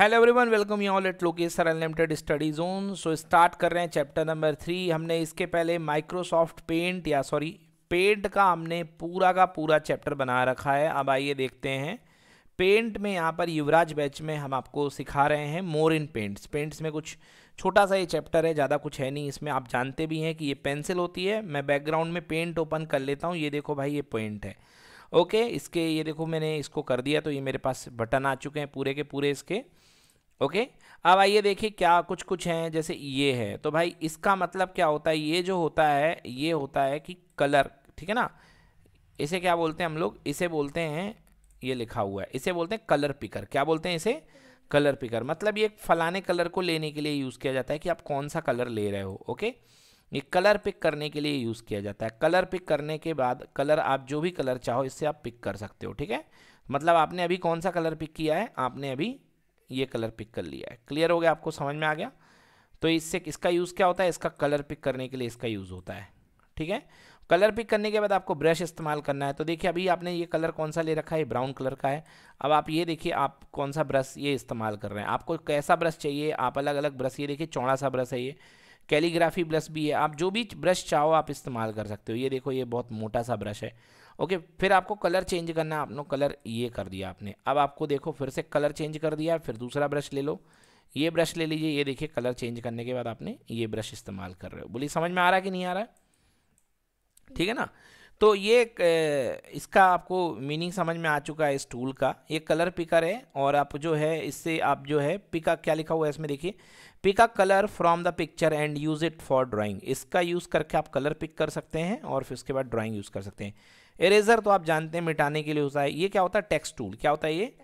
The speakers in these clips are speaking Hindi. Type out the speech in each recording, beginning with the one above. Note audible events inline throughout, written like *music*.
Hello everyone welcome you all at Lokesh sir unlimited study zone so start कर रहे हैं चैप्टर नंबर थ्री हमने इसके पहले माइक्रोसॉफ्ट पेंट या सॉरी पेंट का हमने पूरा का पूरा चैप्टर बना रखा है अब आइए देखते हैं पेंट में यहाँ पर युवराज बैच में हम आपको सिखा रहे हैं मोर इन पेंट्स पेंट्स में कुछ छोटा सा ये चैप्टर है ज़्यादा कुछ है नहीं इसमें आप जानते भी हैं कि ये पेंसिल होती है मैं बैकग्राउंड में पेंट ओपन कर लेता हूँ ये देखो भाई ये पेंट है ओके इसके ये देखो मैंने इसको कर दिया तो ये मेरे पास बटन आ चुके हैं पूरे के पूरे इसके ओके अब आइए देखिए क्या कुछ कुछ हैं जैसे ये है तो भाई इसका मतलब क्या होता है ये जो होता है ये होता है कि कलर ठीक है ना इसे क्या बोलते हैं हम लोग इसे बोलते हैं ये लिखा हुआ है इसे बोलते हैं कलर पिकर क्या बोलते हैं इसे कलर पिकर मतलब ये फलाने कलर को लेने के लिए यूज़ किया जाता है कि आप कौन सा कलर ले रहे हो ओके ये कलर पिक करने के लिए यूज़ किया जाता है कलर पिक करने के बाद कलर आप जो भी कलर चाहो इससे आप पिक कर सकते हो ठीक है मतलब आपने अभी कौन सा कलर पिक किया है आपने अभी ये कलर पिक कर लिया है क्लियर हो गया आपको समझ में आ गया तो इससे इसका यूज़ क्या होता है इसका कलर पिक करने के लिए इसका यूज़ होता है ठीक है कलर पिक करने के बाद आपको ब्रश इस्तेमाल करना है तो देखिए अभी आपने ये कलर कौन सा ले रखा है ब्राउन कलर का है अब आप ये देखिए आप कौन सा ब्रश ये इस्तेमाल कर रहे हैं आपको कैसा ब्रश चाहिए आप अलग अलग ब्रश ये देखिए चौड़ा सा ब्रश है ये कैलीग्राफी ब्रश भी है आप जो भी ब्रश चाहो आप इस्तेमाल कर सकते हो ये देखो ये बहुत मोटा सा ब्रश है ओके फिर आपको कलर चेंज करना आपने कलर ये कर दिया आपने अब आपको देखो फिर से कलर चेंज कर दिया फिर दूसरा ब्रश ले लो ये ब्रश ले लीजिए ये देखिए कलर चेंज करने के बाद आपने ये ब्रश इस्तेमाल कर रहे हो बोलिए समझ में आ रहा है कि नहीं आ रहा है ठीक है ना तो ये इसका आपको मीनिंग समझ में आ चुका है इस टूल का ये कलर पिकर है और आप जो है इससे आप जो है पिका क्या लिखा हुआ है इसमें देखिए pick colour from the picture and use it for drawing इसका यूज़ करके आप कलर पिक कर सकते हैं और फिर उसके बाद ड्राइंग यूज़ कर सकते हैं इरेजर तो आप जानते हैं मिटाने के लिए होता है ये क्या होता है टेक्स्ट टूल क्या होता है ये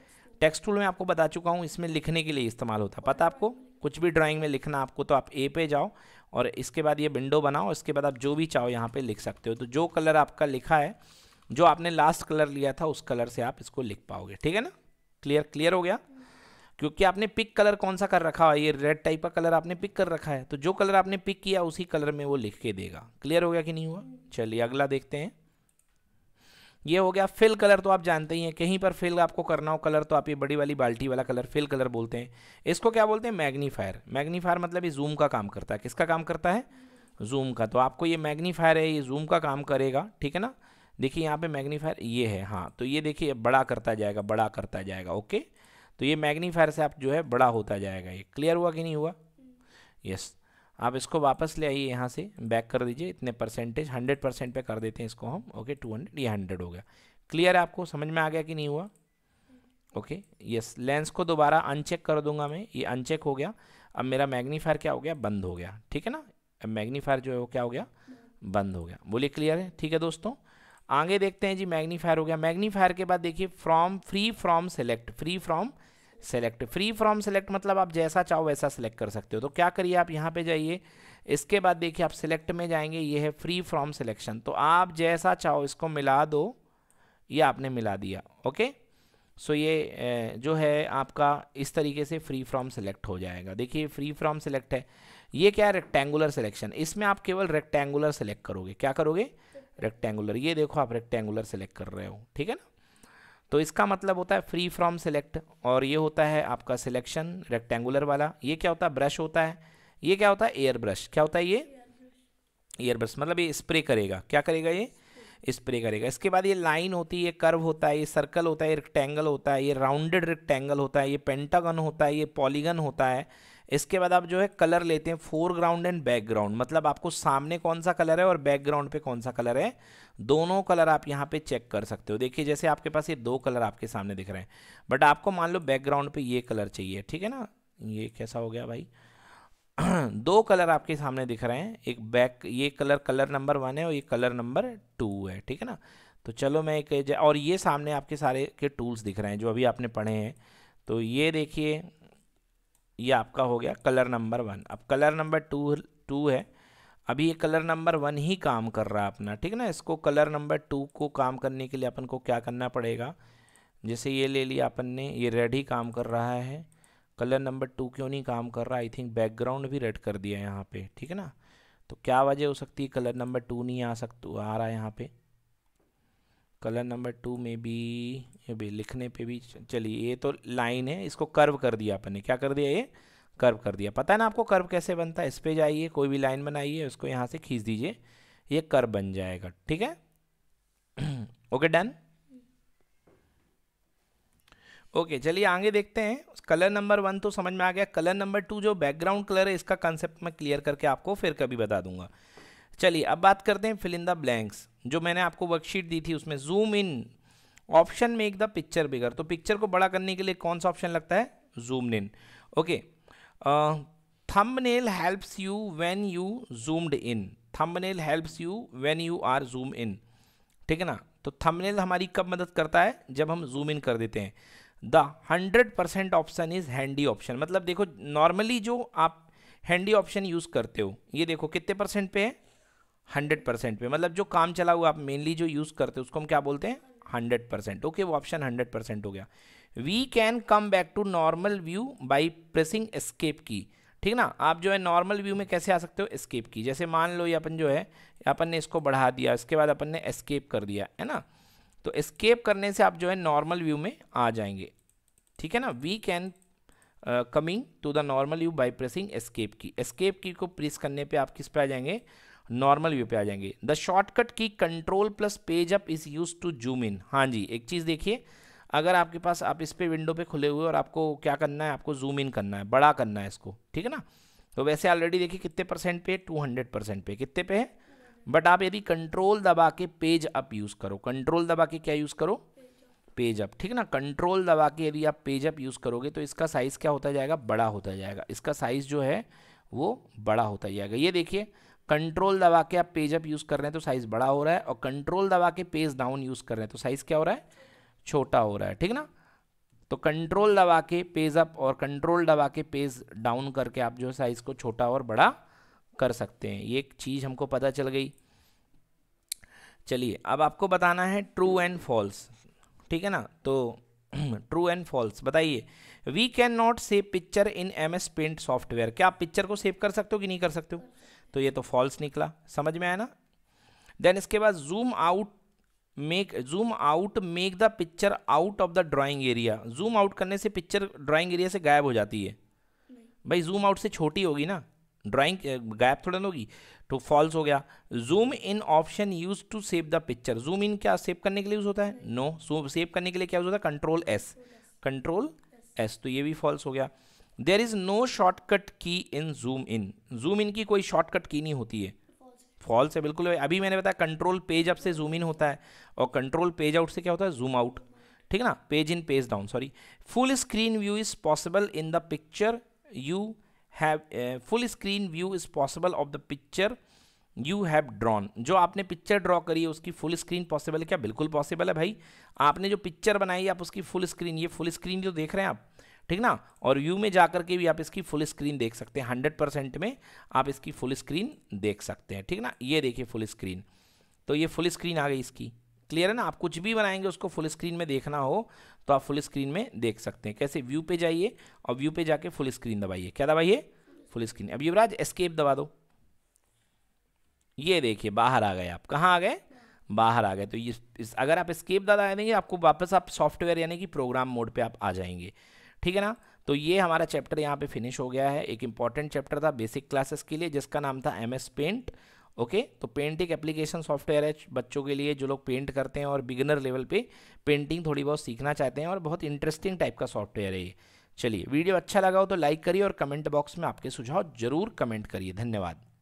टेक्स्ट टूल में आपको बता चुका हूँ इसमें लिखने के लिए इस्तेमाल होता है पता आपको कुछ भी ड्राइंग में लिखना आपको तो आप ए पे जाओ और इसके बाद ये विंडो बनाओ इसके बाद आप जो भी चाहो यहाँ पे लिख सकते हो तो जो कलर आपका लिखा है जो आपने लास्ट कलर लिया था उस कलर से आप इसको लिख पाओगे ठीक है ना क्लियर क्लियर हो गया क्योंकि आपने पिक कलर कौन सा कर रखा है ये रेड टाइप का कलर आपने पिक कर रखा है तो जो कलर आपने पिक किया उसी कलर में वो लिख के देगा क्लियर हो गया कि नहीं हुआ चलिए अगला देखते हैं ये हो गया फिल कलर तो आप जानते ही हैं कहीं पर फिल आपको करना हो कलर तो आप ये बड़ी वाली बाल्टी वाला कलर फिल कलर बोलते हैं इसको क्या बोलते हैं मैग्नीफायर मैग्नीफायर मतलब ये जूम का काम करता है किसका काम करता है जूम का तो आपको ये मैग्नीफायर है ये जूम का काम करेगा ठीक है ना देखिए यहाँ पे मैग्नीफायर ये है हाँ तो ये देखिए बड़ा करता जाएगा बड़ा करता जाएगा ओके तो ये मैग्नीफायर से आप जो है बड़ा होता जाएगा ये क्लियर हुआ कि नहीं हुआ यस yes. आप इसको वापस ले आइए यहाँ से बैक कर दीजिए इतने परसेंटेज हंड्रेड परसेंट पर कर देते हैं इसको हम ओके टू हंड्रेड ये हंड्रेड हो गया क्लियर है आपको समझ में आ गया कि नहीं हुआ ओके यस लेंस को दोबारा अनचेक कर दूंगा मैं ये अनचेक हो गया अब मेरा मैग्नीफायर क्या हो गया बंद हो गया ठीक है ना अब मैग्नीफायर जो है वो क्या हो गया बंद हो गया बोलिए क्लियर है ठीक है दोस्तों आगे देखते हैं जी मैग्नीफायर हो गया मैग्नीफायर के बाद देखिए from free from select free from select free from select मतलब आप जैसा चाहो वैसा सेलेक्ट कर सकते हो तो क्या करिए आप यहाँ पे जाइए इसके बाद देखिए आप सेलेक्ट में जाएंगे ये है फ्री फ्रॉम सिलेक्शन तो आप जैसा चाहो इसको मिला दो ये आपने मिला दिया ओके सो ये जो है आपका इस तरीके से फ्री फ्रॉम सेलेक्ट हो जाएगा देखिए फ्री फ्रॉम सेलेक्ट है ये क्या है रेक्टेंगुलर सिलेक्शन इसमें आप केवल रेक्टेंगुलर सेलेक्ट करोगे क्या करोगे रेक्टेंगुलर ये देखो आप रेक्टेंगुलर सेलेक्ट कर रहे हो ठीक है ना तो इसका मतलब होता है फ्री फ्रॉम सेलेक्ट और ये होता है आपका सिलेक्शन रेक्टेंगुलर वाला ये क्या होता है ब्रश होता है ये क्या होता है एयर ब्रश क्या होता है ये एयर ब्रश मतलब ये स्प्रे करेगा क्या करेगा ये स्प्रे करेगा इसके बाद ये लाइन होती है ये कर्व होता है ये सर्कल होता है ये रेक्टेंगल होता है ये राउंडेड रेक्टेंगल होता है ये पेंटागन होता है ये पॉलीगन होता है इसके बाद आप जो है कलर लेते हैं फोरग्राउंड एंड बैकग्राउंड मतलब आपको सामने कौन सा कलर है और बैकग्राउंड पे कौन सा कलर है दोनों कलर आप यहाँ पे चेक कर सकते हो देखिए जैसे आपके पास ये दो कलर आपके सामने दिख रहे हैं बट आपको मान लो बैकग्राउंड पे ये कलर चाहिए ठीक है ना ये कैसा हो गया भाई *clears throat* दो कलर आपके सामने दिख रहे हैं एक बैक ये कलर कलर नंबर वन है और ये कलर नंबर टू है ठीक है ना तो चलो मैं एक और ये सामने आपके सारे के टूल्स दिख रहे हैं जो अभी आपने पढ़े हैं तो ये देखिए ये आपका हो गया कलर नंबर वन अब कलर नंबर टू टू है अभी ये कलर नंबर वन ही काम कर रहा है अपना ठीक है ना इसको कलर नंबर टू को काम करने के लिए अपन को क्या करना पड़ेगा जैसे ये ले लिया अपन ने ये रेड ही काम कर रहा है कलर नंबर टू क्यों नहीं काम कर रहा आई थिंक बैकग्राउंड भी रेड कर दिया यहाँ पे ठीक है ना तो क्या वजह हो सकती है कलर नंबर टू नहीं आ सकता आ रहा है यहाँ पर कलर नंबर टू में भी ये भी लिखने पे भी चलिए ये तो लाइन है इसको कर्व कर दिया अपन ने क्या कर दिया ये कर्व कर दिया पता है ना आपको कर्व कैसे बनता है इस पर जाइए कोई भी लाइन बनाइए उसको यहाँ से खींच दीजिए ये कर्व बन जाएगा ठीक है ओके डन ओके चलिए आगे देखते हैं कलर नंबर वन तो समझ में आ गया कलर नंबर टू जो बैकग्राउंड कलर है इसका कंसेप्ट मैं क्लियर करके आपको फिर कभी बता दूंगा चलिए अब बात करते हैं फिल इन द ब्लैंक्स जो मैंने आपको वर्कशीट दी थी उसमें zoom in option make the picture bigger तो पिक्चर को बड़ा करने के लिए कौन सा ऑप्शन लगता है zoom in okay thumbnail helps you when you zoomed in thumbnail helps you when you are zoom in ठीक है ना तो थंबनेल हमारी कब मदद करता है जब हम जूम इन कर देते हैं the hundred percent option is handy option मतलब देखो नॉर्मली जो आप हैंडी ऑप्शन यूज़ करते हो ये देखो कितने परसेंट पे है हंड्रेड परसेंट पे मतलब जो काम चला हुआ आप मेनली जो यूज़ करते हैं उसको हम क्या बोलते हैं हंड्रेड परसेंट ओके वो ऑप्शन हंड्रेड परसेंट हो गया we can come back to normal view by pressing escape key ठीक ना आप जो है नॉर्मल व्यू में कैसे आ सकते हो एस्केप की जैसे मान लो ये अपन जो है अपन ने इसको बढ़ा दिया इसके बाद अपन ने एस्केप कर दिया है ना तो एस्केप करने से आप जो है नॉर्मल व्यू में आ जाएंगे ठीक है ना we can coming to the normal view by pressing escape key escape key को प्रेस करने पे आप किस पे आ जाएंगे नॉर्मल व्यू पे आ जाएंगे the shortcut key control plus page up is use to zoom in हाँ जी एक चीज़ देखिए अगर आपके पास आप इस पर विंडो पे खुले हुए और आपको क्या करना है आपको जूम इन करना है बड़ा करना है इसको ठीक है ना तो वैसे ऑलरेडी देखिए कितने परसेंट पे टू हंड्रेड परसेंट पे कितने पे है बट आप यदि कंट्रोल दबा के पेज अप यूज़ करो कंट्रोल दबा के क्या यूज़ करो पेज अप ठीक है ना कंट्रोल दबा के यदि आप पेज अप यूज़ करोगे तो इसका साइज़ क्या होता जाएगा बड़ा होता जाएगा इसका साइज़ जो है वो बड़ा होता जाएगा ये देखिए कंट्रोल दबा के आप पेज अप यूज़ कर रहे हैं तो साइज़ बड़ा हो रहा है और कंट्रोल दबा के पेज डाउन यूज़ कर रहे हैं तो साइज़ क्या हो रहा है छोटा हो रहा है ठीक ना तो कंट्रोल दबा के पेज अप और कंट्रोल दबा के पेज डाउन करके आप जो है साइज़ को छोटा और बड़ा कर सकते हैं ये एक चीज़ हमको पता चल गई चलिए अब आपको बताना है ट्रू एंड फॉल्स ठीक है ना तो ट्रू एंड फॉल्स बताइए we can not save picture in M S paint software क्या आप पिक्चर को सेव कर सकते हो कि नहीं कर सकते हो तो ये तो फॉल्स निकला समझ में आया ना देन इसके बाद zoom out make zoom out make the picture out of the drawing area zoom out करने से पिक्चर ड्राइंग एरिया से गायब हो जाती है भाई जूम आउट से छोटी होगी ना ड्राइंग गायब थोड़ा ना होगी तो फॉल्स हो गया zoom in option use to save the picture zoom in क्या सेव करने के लिए यूज होता है नो सेव करने के लिए क्या यूज होता है कंट्रोल एस कंट्रोल एस तो ये भी फॉल्स हो गया देयर इज़ नो शॉर्टकट की इन जूम इन जूम इन की कोई शॉर्टकट की नहीं होती है फॉल्स है बिल्कुल अभी मैंने बताया कंट्रोल पेज अप से जूम इन होता है और कंट्रोल पेज आउट से क्या होता है जूम आउट ठीक है ना page in page down sorry full screen view is possible in the picture you have full screen view is possible of the picture you have drawn जो आपने पिक्चर ड्रॉ करी है उसकी फुल स्क्रीन पॉसिबल है क्या बिल्कुल पॉसिबल है भाई आपने जो पिक्चर बनाई आप उसकी फुल स्क्रीन ये फुल स्क्रीन जो देख रहे हैं आप ठीक ना और व्यू में जाकर के भी आप इसकी फुल स्क्रीन देख सकते हैं हंड्रेड परसेंट में आप इसकी फुल स्क्रीन देख सकते हैं ठीक ना ये देखिए फुल स्क्रीन तो ये फुल स्क्रीन आ गई इसकी क्लियर है ना आप कुछ भी बनाएंगे उसको फुल स्क्रीन में देखना हो तो आप फुल स्क्रीन में देख सकते हैं कैसे व्यू पे जाइए और व्यू पे जाके फुल स्क्रीन दबाइए क्या दबाइए फुल स्क्रीन अब युवराज एस्केप दबा दो ये देखिए बाहर आ गए आप कहाँ आ गए बाहर आ गए तो ये इस, अगर आप स्केप दबा देंगे आपको वापस आप सॉफ्टवेयर यानी कि प्रोग्राम मोड पर आप आ जाएंगे ठीक है ना तो ये हमारा चैप्टर यहाँ पे फिनिश हो गया है एक इंपॉर्टेंट चैप्टर था बेसिक क्लासेस के लिए जिसका नाम था एम एस पेंट ओके तो पेंट एक एप्लीकेशन सॉफ्टवेयर है बच्चों के लिए जो लोग पेंट करते हैं और बिगिनर लेवल पे पेंटिंग थोड़ी बहुत सीखना चाहते हैं और बहुत इंटरेस्टिंग टाइप का सॉफ्टवेयर है ये चलिए वीडियो अच्छा लगा हो तो लाइक करिए और कमेंट बॉक्स में आपके सुझाव जरूर कमेंट करिए धन्यवाद